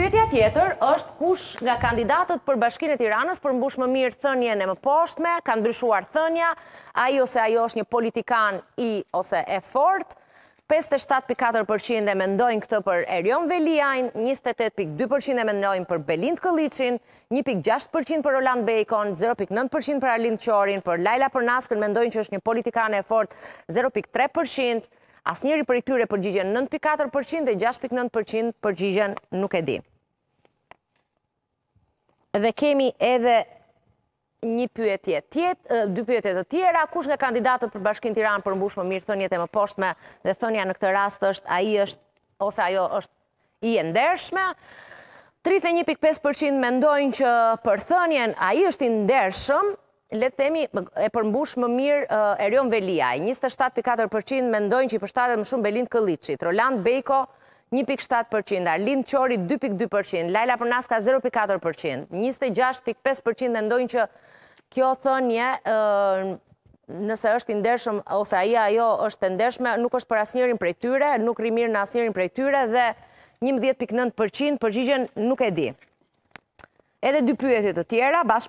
Pytja tjetër është kush nga kandidatët për bashkinë e tiranës për mbush më mirë thënje në më poshtme, ka ndryshuar thënja, ai ose ajo është një politikan i ose e fort, 57.4% e mendojnë këtë për Erion Velijajn, 28.2% e mendojnë për Belind Këllicin, 1.6% për Roland Bejkon, 0.9% për Arlind Qorin, për Lajla Përnaskën mendojnë që është një politikan e fort, 0.3%, As njëri për i tyre përgjigjen 9.4% dhe 6.9% përgjigjen nuk e di dhe kemi edhe një pyetje tjetë, dy pyetje të tjera, kush nga kandidatët për bashkin Tiran për mbush më mirë thënjet e më poshtme dhe thënja në këtë rast është, a i është, ose ajo është i ndershme. 31.5% mendojnë që për thënjen a i është i ndershëm, le të themi e përmbush më mirë Erion Veliaj, 27.4% mendojnë që i përshtatet më shumë Belind Këllicit, Roland Bejko, 1.7%, Arlin Qori 2.2%, Laila Përnaska 0.4%, 26.5% dhe ndojnë që kjo thënje nëse është ndershëm, ose aja jo është ndershme, nuk është për asë njërin prej tyre, nuk rrimir në asë njërin prej tyre, dhe 11.9% përgjigjen nuk e di. Edhe dy pyetit të tjera, bashkë me